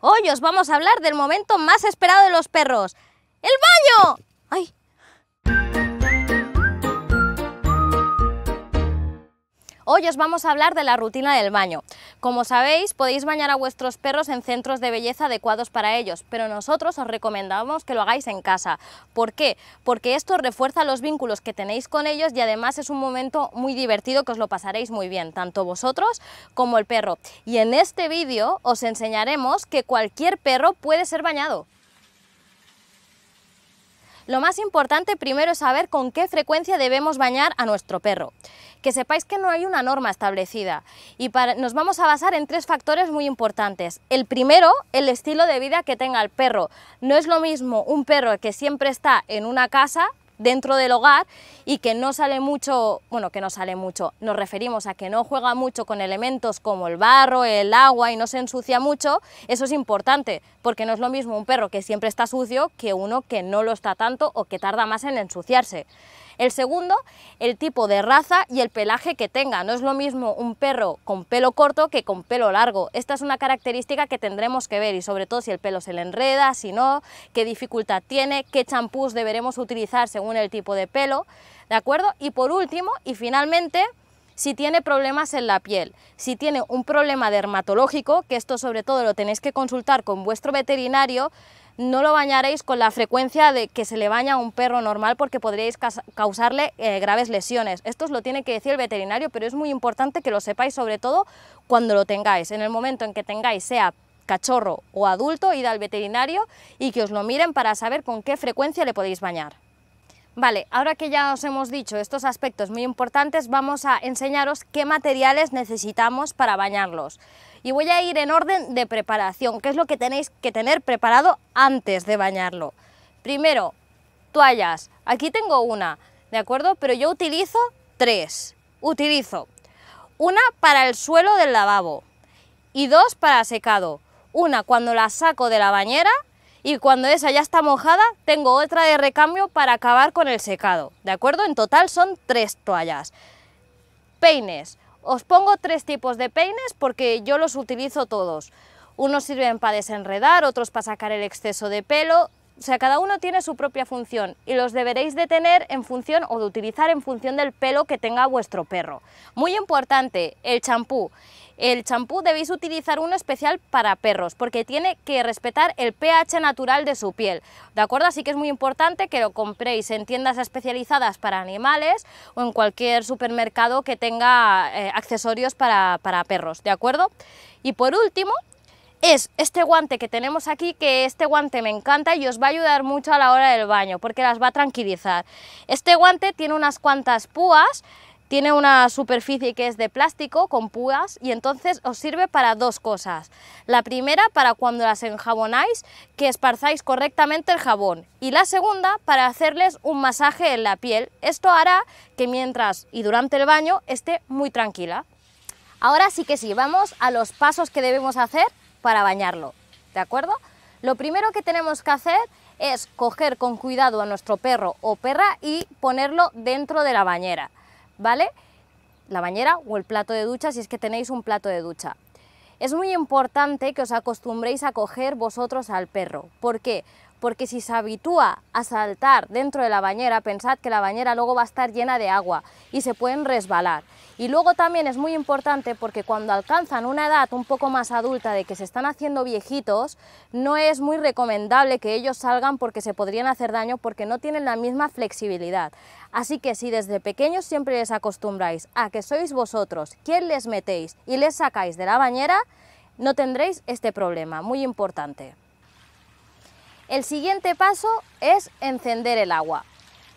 Hoy os vamos a hablar del momento más esperado de los perros, el baño. ¡Ay! Hoy os vamos a hablar de la rutina del baño. Como sabéis, podéis bañar a vuestros perros en centros de belleza adecuados para ellos, pero nosotros os recomendamos que lo hagáis en casa. ¿Por qué? Porque esto refuerza los vínculos que tenéis con ellos y además es un momento muy divertido que os lo pasaréis muy bien, tanto vosotros como el perro. Y en este vídeo os enseñaremos que cualquier perro puede ser bañado. Lo más importante primero es saber con qué frecuencia debemos bañar a nuestro perro. Que sepáis que no hay una norma establecida y nos vamos a basar en tres factores muy importantes. El primero, el estilo de vida que tenga el perro. No es lo mismo un perro que siempre está en una casa dentro del hogar y que no sale mucho, bueno, que no sale mucho, nos referimos a que no juega mucho con elementos como el barro, el agua y no se ensucia mucho, eso es importante, porque no es lo mismo un perro que siempre está sucio que uno que no lo está tanto o que tarda más en ensuciarse. El segundo, el tipo de raza y el pelaje que tenga. No es lo mismo un perro con pelo corto que con pelo largo. Esta es una característica que tendremos que ver y sobre todo si el pelo se le enreda, si no, qué dificultad tiene, qué champús deberemos utilizar según el tipo de pelo, ¿de acuerdo? Y por último y finalmente, si tiene problemas en la piel, si tiene un problema dermatológico, que esto sobre todo lo tenéis que consultar con vuestro veterinario, no lo bañaréis con la frecuencia de que se le baña a un perro normal porque podríais causarle eh, graves lesiones. Esto os lo tiene que decir el veterinario, pero es muy importante que lo sepáis, sobre todo cuando lo tengáis. En el momento en que tengáis, sea cachorro o adulto, id al veterinario y que os lo miren para saber con qué frecuencia le podéis bañar. Vale, ahora que ya os hemos dicho estos aspectos muy importantes, vamos a enseñaros qué materiales necesitamos para bañarlos y voy a ir en orden de preparación, que es lo que tenéis que tener preparado antes de bañarlo. Primero, toallas. Aquí tengo una, ¿de acuerdo? Pero yo utilizo tres. Utilizo una para el suelo del lavabo y dos para secado. Una cuando la saco de la bañera y cuando esa ya está mojada tengo otra de recambio para acabar con el secado, ¿de acuerdo? En total son tres toallas. Peines. Os pongo tres tipos de peines porque yo los utilizo todos. Unos sirven para desenredar, otros para sacar el exceso de pelo, o sea, cada uno tiene su propia función y los deberéis de tener en función o de utilizar en función del pelo que tenga vuestro perro. Muy importante, el champú. El champú debéis utilizar uno especial para perros, porque tiene que respetar el pH natural de su piel, ¿de acuerdo? Así que es muy importante que lo compréis en tiendas especializadas para animales o en cualquier supermercado que tenga eh, accesorios para, para perros, ¿de acuerdo? Y por último, es este guante que tenemos aquí, que este guante me encanta y os va a ayudar mucho a la hora del baño, porque las va a tranquilizar. Este guante tiene unas cuantas púas tiene una superficie que es de plástico con púas y entonces os sirve para dos cosas. La primera para cuando las enjabonáis que esparzáis correctamente el jabón y la segunda para hacerles un masaje en la piel. Esto hará que mientras y durante el baño esté muy tranquila. Ahora sí que sí, vamos a los pasos que debemos hacer para bañarlo, ¿de acuerdo? Lo primero que tenemos que hacer es coger con cuidado a nuestro perro o perra y ponerlo dentro de la bañera. ¿vale? La bañera o el plato de ducha si es que tenéis un plato de ducha. Es muy importante que os acostumbréis a coger vosotros al perro. ¿Por qué? porque si se habitúa a saltar dentro de la bañera, pensad que la bañera luego va a estar llena de agua y se pueden resbalar. Y luego también es muy importante porque cuando alcanzan una edad un poco más adulta de que se están haciendo viejitos, no es muy recomendable que ellos salgan porque se podrían hacer daño porque no tienen la misma flexibilidad. Así que si desde pequeños siempre les acostumbráis a que sois vosotros quien les metéis y les sacáis de la bañera, no tendréis este problema, muy importante. El siguiente paso es encender el agua.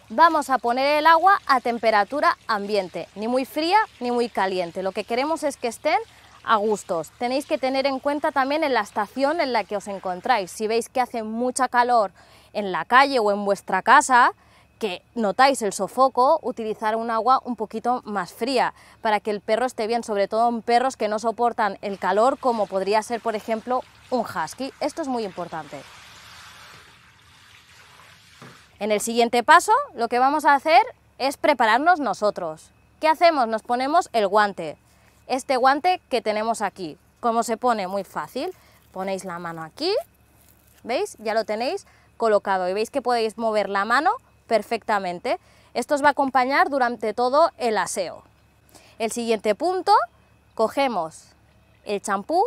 Vamos a poner el agua a temperatura ambiente, ni muy fría ni muy caliente. Lo que queremos es que estén a gustos. Tenéis que tener en cuenta también en la estación en la que os encontráis. Si veis que hace mucha calor en la calle o en vuestra casa, que notáis el sofoco, utilizar un agua un poquito más fría para que el perro esté bien, sobre todo en perros que no soportan el calor, como podría ser, por ejemplo, un husky. Esto es muy importante. En el siguiente paso, lo que vamos a hacer es prepararnos nosotros. ¿Qué hacemos? Nos ponemos el guante. Este guante que tenemos aquí. ¿Cómo se pone? Muy fácil. Ponéis la mano aquí, ¿veis? Ya lo tenéis colocado y veis que podéis mover la mano perfectamente. Esto os va a acompañar durante todo el aseo. El siguiente punto, cogemos el champú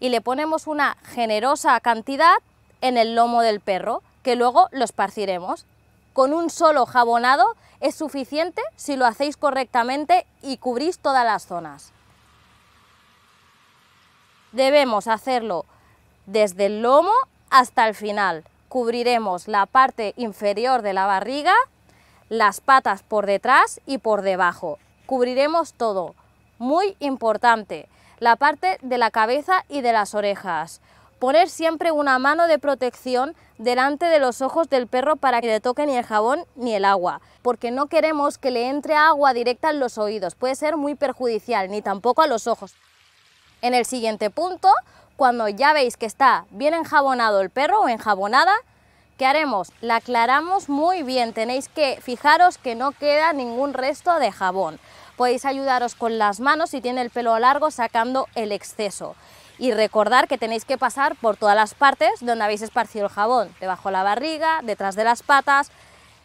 y le ponemos una generosa cantidad en el lomo del perro que luego lo esparciremos. Con un solo jabonado es suficiente si lo hacéis correctamente y cubrís todas las zonas. Debemos hacerlo desde el lomo hasta el final. Cubriremos la parte inferior de la barriga, las patas por detrás y por debajo. Cubriremos todo. Muy importante, la parte de la cabeza y de las orejas. Poner siempre una mano de protección delante de los ojos del perro para que le toque ni el jabón ni el agua, porque no queremos que le entre agua directa en los oídos, puede ser muy perjudicial, ni tampoco a los ojos. En el siguiente punto, cuando ya veis que está bien enjabonado el perro o enjabonada, ¿qué haremos? La aclaramos muy bien, tenéis que fijaros que no queda ningún resto de jabón. Podéis ayudaros con las manos si tiene el pelo largo sacando el exceso y recordar que tenéis que pasar por todas las partes donde habéis esparcido el jabón, debajo de la barriga, detrás de las patas,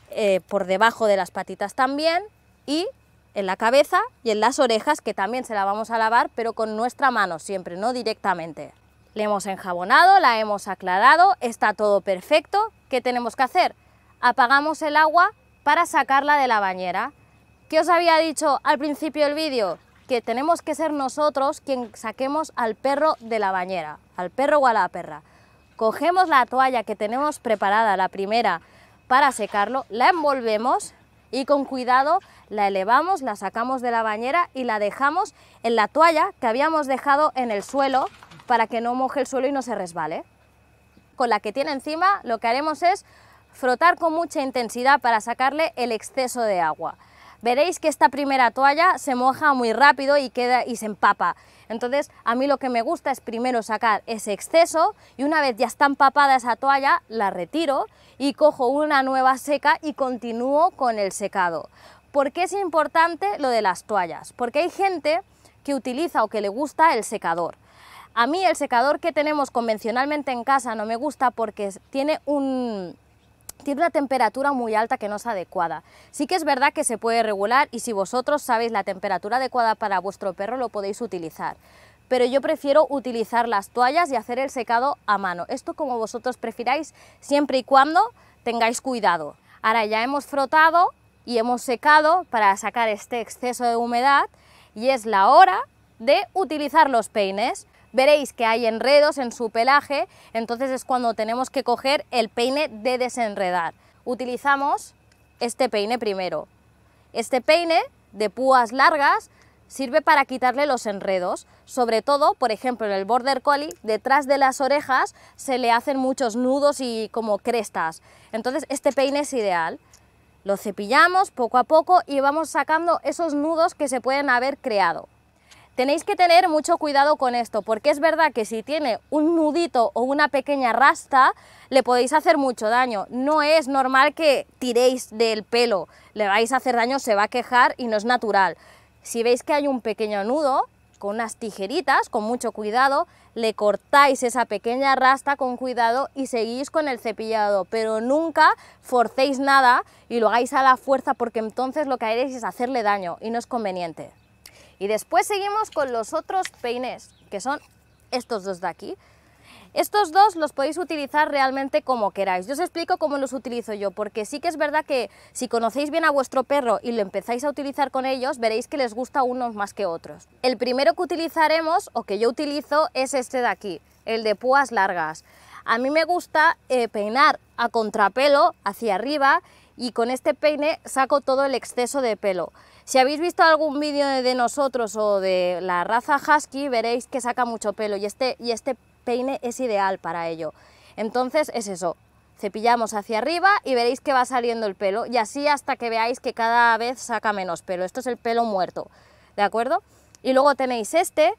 eh, por debajo de las patitas también y en la cabeza y en las orejas que también se la vamos a lavar pero con nuestra mano siempre, no directamente. Le hemos enjabonado, la hemos aclarado, está todo perfecto. ¿Qué tenemos que hacer? Apagamos el agua para sacarla de la bañera. ¿Qué os había dicho al principio del vídeo? que tenemos que ser nosotros quien saquemos al perro de la bañera, al perro o a la perra. Cogemos la toalla que tenemos preparada, la primera, para secarlo, la envolvemos y con cuidado la elevamos, la sacamos de la bañera y la dejamos en la toalla que habíamos dejado en el suelo para que no moje el suelo y no se resbale. Con la que tiene encima lo que haremos es frotar con mucha intensidad para sacarle el exceso de agua veréis que esta primera toalla se moja muy rápido y, queda, y se empapa. Entonces a mí lo que me gusta es primero sacar ese exceso y una vez ya está empapada esa toalla la retiro y cojo una nueva seca y continúo con el secado. ¿Por qué es importante lo de las toallas? Porque hay gente que utiliza o que le gusta el secador. A mí el secador que tenemos convencionalmente en casa no me gusta porque tiene un, tiene una temperatura muy alta que no es adecuada. Sí que es verdad que se puede regular y si vosotros sabéis la temperatura adecuada para vuestro perro lo podéis utilizar. Pero yo prefiero utilizar las toallas y hacer el secado a mano. Esto como vosotros prefiráis, siempre y cuando tengáis cuidado. Ahora ya hemos frotado y hemos secado para sacar este exceso de humedad y es la hora de utilizar los peines. Veréis que hay enredos en su pelaje, entonces es cuando tenemos que coger el peine de desenredar. Utilizamos este peine primero. Este peine de púas largas sirve para quitarle los enredos, sobre todo, por ejemplo, en el Border Collie, detrás de las orejas se le hacen muchos nudos y como crestas. Entonces este peine es ideal. Lo cepillamos poco a poco y vamos sacando esos nudos que se pueden haber creado. Tenéis que tener mucho cuidado con esto, porque es verdad que si tiene un nudito o una pequeña rasta, le podéis hacer mucho daño. No es normal que tiréis del pelo, le vais a hacer daño, se va a quejar y no es natural. Si veis que hay un pequeño nudo, con unas tijeritas, con mucho cuidado, le cortáis esa pequeña rasta con cuidado y seguís con el cepillado, pero nunca forcéis nada y lo hagáis a la fuerza porque entonces lo que haréis es hacerle daño y no es conveniente. Y después seguimos con los otros peines, que son estos dos de aquí. Estos dos los podéis utilizar realmente como queráis. Yo os explico cómo los utilizo yo, porque sí que es verdad que si conocéis bien a vuestro perro y lo empezáis a utilizar con ellos, veréis que les gusta unos más que otros. El primero que utilizaremos, o que yo utilizo, es este de aquí, el de púas largas. A mí me gusta eh, peinar a contrapelo hacia arriba y con este peine saco todo el exceso de pelo. Si habéis visto algún vídeo de nosotros o de la raza husky, veréis que saca mucho pelo y este, y este peine es ideal para ello. Entonces es eso, cepillamos hacia arriba y veréis que va saliendo el pelo y así hasta que veáis que cada vez saca menos pelo. Esto es el pelo muerto, ¿de acuerdo? Y luego tenéis este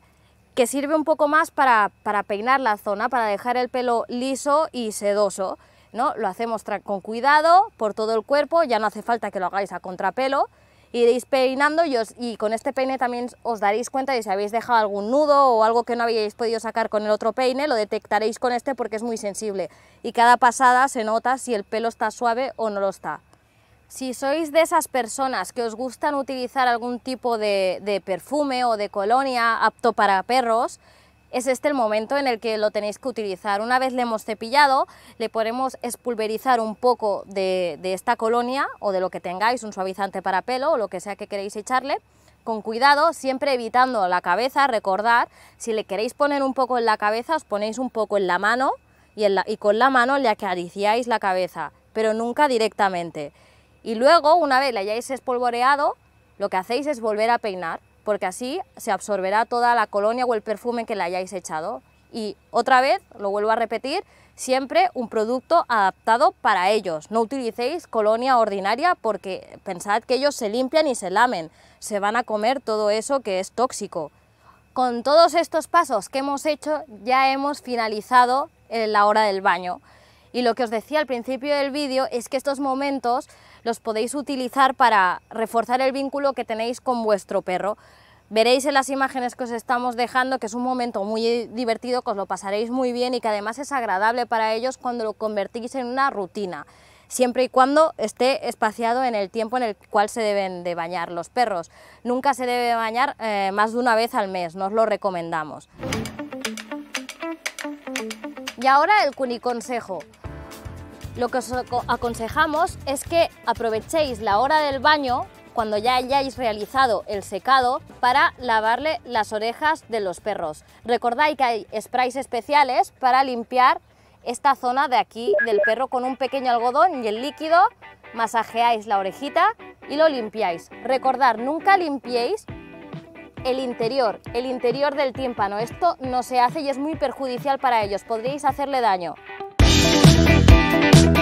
que sirve un poco más para, para peinar la zona, para dejar el pelo liso y sedoso. ¿no? Lo hacemos con cuidado por todo el cuerpo, ya no hace falta que lo hagáis a contrapelo, iréis peinando y, y, con este peine también os daréis cuenta de si habéis dejado algún nudo o algo que no habíais podido sacar con el otro peine, lo detectaréis con este porque es muy sensible y cada pasada se nota si el pelo está suave o no lo está. Si sois de esas personas que os gustan utilizar algún tipo de, de perfume o de colonia apto para perros, es este el momento en el que lo tenéis que utilizar. Una vez le hemos cepillado, le podemos espulverizar un poco de, esta colonia o de lo que tengáis, un suavizante para pelo o lo que sea que queréis echarle, con cuidado, siempre evitando la cabeza, Recordar, si le queréis poner un poco en la cabeza, os ponéis un poco en la mano y, y con la mano le acariciáis la cabeza, pero nunca directamente. Y luego, una vez le hayáis espolvoreado, lo que hacéis es volver a peinar porque así se absorberá toda la colonia o el perfume que le hayáis echado. Y otra vez, lo vuelvo a repetir, siempre un producto adaptado para ellos. No utilicéis colonia ordinaria porque pensad que ellos se limpian y se lamen, se van a comer todo eso que es tóxico. Con todos estos pasos que hemos hecho ya hemos finalizado eh, la hora del baño. Y lo que os decía al principio del vídeo es que estos momentos los podéis utilizar para reforzar el vínculo que tenéis con vuestro perro. Veréis en las imágenes que os estamos dejando que es un momento muy divertido, que os lo pasaréis muy bien y que además es agradable para ellos cuando lo convertís en una rutina, siempre y cuando esté espaciado en el tiempo en el cual se deben de bañar los perros. Nunca se debe bañar eh, más de una vez al mes, nos lo recomendamos. Y ahora el cuniconsejo. consejo. Lo que os aconsejamos es que aprovechéis la hora del baño cuando ya hayáis realizado el secado para lavarle las orejas de los perros. Recordáis que hay sprays especiales para limpiar esta zona de aquí del perro con un pequeño algodón y el líquido, masajeáis la orejita y lo limpiáis. Recordar, nunca limpiéis el interior, el interior del tímpano. Esto no se hace y es muy perjudicial para ellos. Podríais hacerle daño. Bye.